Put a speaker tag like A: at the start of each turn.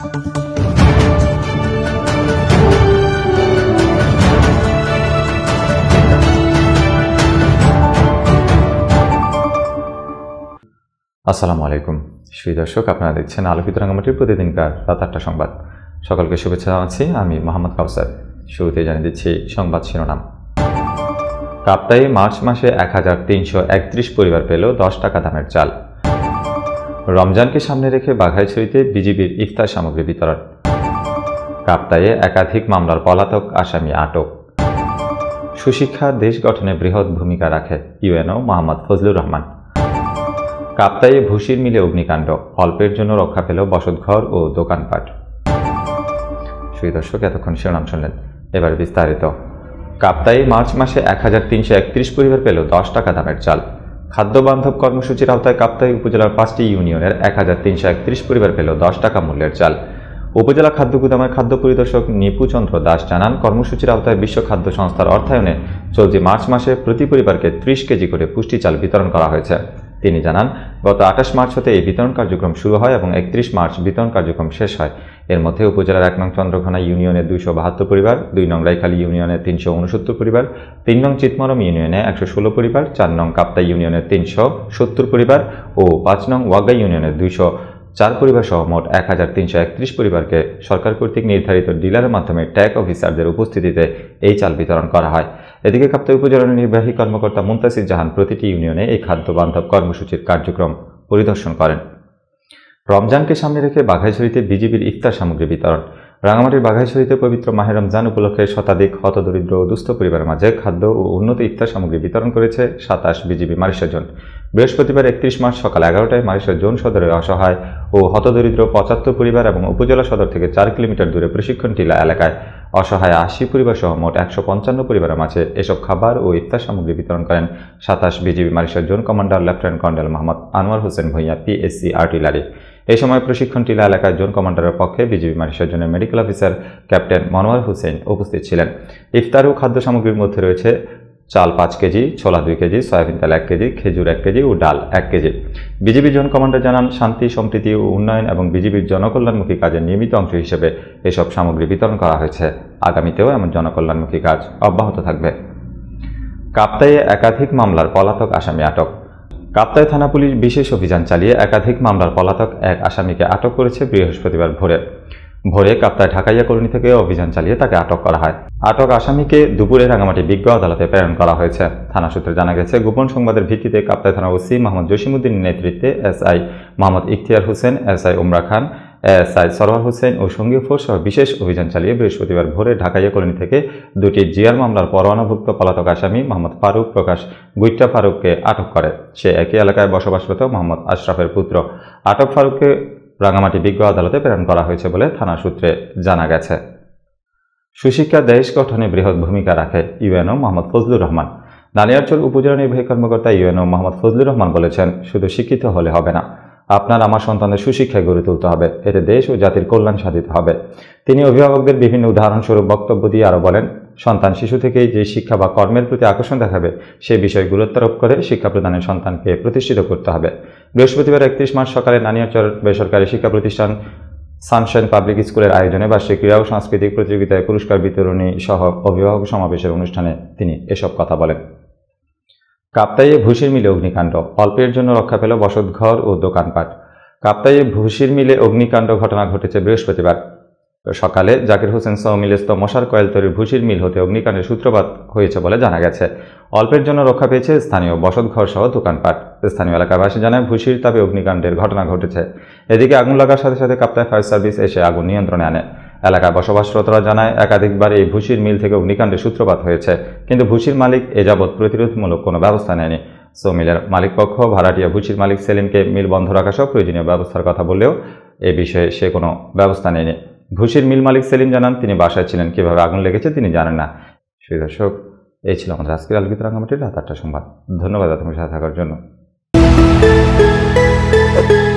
A: আসসালামু আলাইকুম সুই দর্শক আপনারা দেখছেন আলোকিত রাঙ্গামাটির প্রতিদিনকার রাত আটটা সংবাদ সকলকে শুভেচ্ছা জানাচ্ছি আমি মোহাম্মদ কাউসার শুরুতে জানিয়ে দিচ্ছি সংবাদ শিরোনাম কাপ্তাই মার্চ মাসে এক হাজার তিনশো একত্রিশ পরিবার পেল দশ টাকা দামের চাল রমজানকে সামনে রেখে বাঘাইছড়িতে বিজিবির ইফতার সামগ্রী বিতরণ কাপ্তায়ে একাধিক মামলার পলাতক আসামি আটক সুশিক্ষা দেশ গঠনে বৃহৎ ভূমিকা রাখে ইউএনও মোহাম্মদ ফজলুর রহমান কাপ্তায়ে ভুসির মিলে অগ্নিকাণ্ড অল্পের জন্য রক্ষা পেল বসতঘর ও দোকানপাট সুই দর্শক এতক্ষণ শিরোনাম শুনলেন এবার বিস্তারিত কাপ্তায়ে মার্চ মাসে এক পরিবার পেল দশ টাকা দামের চাল খাদ্য বান্ধব কর্মসূচির আওতায় কাপ্তাই উপজেলার পাঁচটি ইউনিয়নের এক হাজার তিনশো পরিবার পেল দশ টাকা মূল্যের চাল উপজেলা খাদ্য গুদামের খাদ্য পরিদর্শক নিপুচন্দ্র দাস জানান কর্মসূচির আওতায় বিশ্ব খাদ্য সংস্থার অর্থায়নে চলতি মার্চ মাসে প্রতি পরিবারকে ত্রিশ কেজি করে পুষ্টি চাল বিতরণ করা হয়েছে তিনি জানান গত আঠাশ মার্চ হতে এই বিতরণ কার্যক্রম শুরু হয় এবং একত্রিশ মার্চ বিতরণ কার্যক্রম শেষ হয় এর মধ্যে উপজেলার এক নং চন্দ্রঘনা ইউনিয়নের দুইশো বাহাত্তর পরিবার দুই নং রাইখালী ইউনিয়নের তিনশো উনসত্তর পরিবার তিন নং চিতমরম ইউনিয়নে একশো ষোলো পরিবার চার নং কাপ্তা ইউনিয়নের তিনশো সত্তর পরিবার ও পাঁচ নং ওয়াগা ইউনিয়নের দুইশো চার পরিবার সহ মোট এক হাজার তিনশো একত্রিশ পরিবারকে সরকার কর্তৃক নির্ধারিত ডিলারের মাধ্যমে ট্যাগ অফিসারদের উপস্থিতিতে এই চাল বিতরণ করা হয় এদিকে কাপ্তাই উপজেলার নির্বাহী কর্মকর্তা মুন্তাসির জাহান প্রতিটি ইউনিয়নে এই খাদ্য বান্ধব কর্মসূচির কার্যক্রম পরিদর্শন করেন রমজানকে সামনে রেখে বাঘাইছড়িতে বিজেপির ইফতার সামগ্রী বিতরণ রাঙামাটির বাঘাইছড়িতে পবিত্র মাহের রমজান উপলক্ষে শতাধিক হতদরিদ্র ও দুস্থ পরিবারের মাঝে খাদ্য ও উন্নত ইফতার সামগ্রী বিতরণ করেছে সাতাশ বিজিবি মারিশাজন বৃহস্পতিবার একত্রিশ মার্চ সকাল এগারোটায় মালয়েশিয়ার জোন সদরে অসহায় ও হতদরিদ্র পঁচাত্তর পরিবার এবং উপজেলা সদর থেকে চার কিলোমিটার দূরে প্রশিক্ষণ টিলা এলাকায় অসহায় আশি পরিবার সহ মোট একশো পঞ্চান্ন পরিবারের মাঝে এসব খাবার ও ইফতার সামগ্রী বিতরণ করেন সাতাশ বিজিবি মালয়েশিয়ার zone commander lieutenant colonel Mohammad Anwar Hossain Bhuiyan PSC artillery এই সময় প্রশিক্ষণ টিলা এলাকায় জোন কমান্ডারের পক্ষে বিজিবি মালয়েশিয়ার জোনের medical officer captain Monowar Hossain উপস্থিত ছিলেন ইফতার ও খাদ্য সামগ্রীর মধ্যে রয়েছে চাল পাঁচ কেজি ছোলা দুই কেজি সয়াবিন তেল এক কেজি খেজুর এক কেজি ও ডাল এক কেজি বিজেপির জন কমান্ডার জানান শান্তি সম্প্রীতি ও উন্নয়ন এবং বিজেপির জনকল্যাণমুখী কাজের নিয়মিত অংশ হিসেবে এসব সামগ্রী বিতরণ করা হয়েছে আগামীতেও এমন জনকল্যাণমুখী কাজ অব্যাহত থাকবে কাপ্তাইয়ে একাধিক মামলার পলাতক আসামি আটক কাপ্তাই থানা পুলিশ বিশেষ অভিযান চালিয়ে একাধিক মামলার পলাতক এক আসামিকে আটক করেছে বৃহস্পতিবার ভোরে ভোরে কাপ্তায় ঢাকাইয়া কলোনি থেকে অভিযান চালিয়ে তাকে আটক করা হয় আটক আসামিকে দুপুরে রাঙামাটি বিজ্ঞ আদালতে প্রেরণ করা হয়েছে থানা সূত্রে জানা গেছে গোপন সংবাদের ভিত্তিতে কাপ্তায় থানা ওসি মোহাম্মদ জসিমুদ্দিনের নেতৃত্বে SI Mohammad Ikhtiyar Hossain SI Umra Khan SI Sarwar Hossain ও সঙ্গী ফোর্স সহ বিশেষ অভিযান চালিয়ে বৃহস্পতিবার ভোরে ঢাকাইয়া কলোনি থেকে দুটি জিয়ার মামলার পরোয়ানাভুক্ত পলাতক আসামি মোহাম্মদ ফারুক প্রকাশ গুইটা ফারুককে আটক করে সে একই এলাকায় বসবাসরত মোহাম্মদ আশরাফের পুত্র আটক ফারুককে রাঙামাটি বিজ্ঞ আদালতে প্রেরণ করা হয়েছে বলে থানা সূত্রে জানা গেছে সুশিক্ষা দেশ গঠনে বৃহৎ ভূমিকা রাখে ইউএনও মোহাম্মদ ফজলুর রহমান নালিয়ারচর উপজেলা নির্বাহী কর্মকর্তা ইউএনও মোহাম্মদ ফজলুর রহমান বলেছেন শুধু শিক্ষিত হলে হবে না আপনার আমার সন্তানদের সুশিক্ষায় গড়ে তুলতে হবে এতে দেশ ও জাতির কল্যাণ সাধিত হবে তিনি অভিভাবকদের বিভিন্ন উদাহরণস্বরূপ বক্তব্য দিয়ে আরও বলেন সন্তান শিশু থেকেই যে শিক্ষা বা কর্মের প্রতি আকর্ষণ দেখাবে সেই বিষয়ে গুরুত্বারোপ করে শিক্ষা প্রদানের সন্তানকে প্রতিষ্ঠিত করতে হবে বৃহস্পতিবার একত্রিশ মার্চ সকালে নানিয়াচর বেসরকারি শিক্ষা প্রতিষ্ঠান সানশাইন পাবলিক স্কুলের আয়োজনে বার্ষিক ক্রীড়া ও সাংস্কৃতিক প্রতিযোগিতায় পুরস্কার বিতরণী সহ অভিভাবক সমাবেশের অনুষ্ঠানে তিনি এসব কথা বলেন কাপ্তাইয়ে ভুসির মিলে অগ্নিকাণ্ড অল্পের জন্য রক্ষা পেল বসতঘর ও দোকানপাট কাপ্তাইয়ে ভুসির মিলে অগ্নিকাণ্ড ঘটনা ঘটেছে বৃহস্পতিবার সকালে জাকির হোসেন সহ মিলেস্ত মশার কয়েল তৈরির ভুসির মিল হতে অগ্নিকাণ্ডের সূত্রপাত হয়েছে বলে জানা গেছে অল্পের জন্য রক্ষা পেয়েছে স্থানীয় বসতঘর সহ দোকানপাট স্থানীয় এলাকাবাসী জানায় ভুসির তাপে অগ্নিকাণ্ডের ঘটনা ঘটেছে এদিকে আগুন লাগার সাথে সাথে কাপ্তায় ফায়ার সার্ভিস এসে আগুন নিয়ন্ত্রণে আনে এলাকায় বসবাসরতরা জানায় একাধিকবার এই ভুসির মিল থেকে অগ্নিকাণ্ডের সূত্রপাত হয়েছে কিন্তু ভুসির মালিক এযাবৎ প্রতিরোধমূলক কোনো ব্যবস্থা নেয়নি সো মিলের মালিকপক্ষ ভাড়াটিয়া ভুসির মালিক সেলিমকে মিল বন্ধ রাখা সহ প্রয়োজনীয় ব্যবস্থার কথা বললেও এ বিষয়ে সে কোনো ব্যবস্থা নেয়নি ভুসির মিল মালিক সেলিম জানান তিনি বাসায় ছিলেন কিভাবে আগুন লেগেছে তিনি জানেন না সেই দর্শক এই ছিল আমাদের আজকের আলোকিত রাঙামাটির রাত আটটা সংবাদ ধন্যবাদ আপনার সাথে থাকার জন্য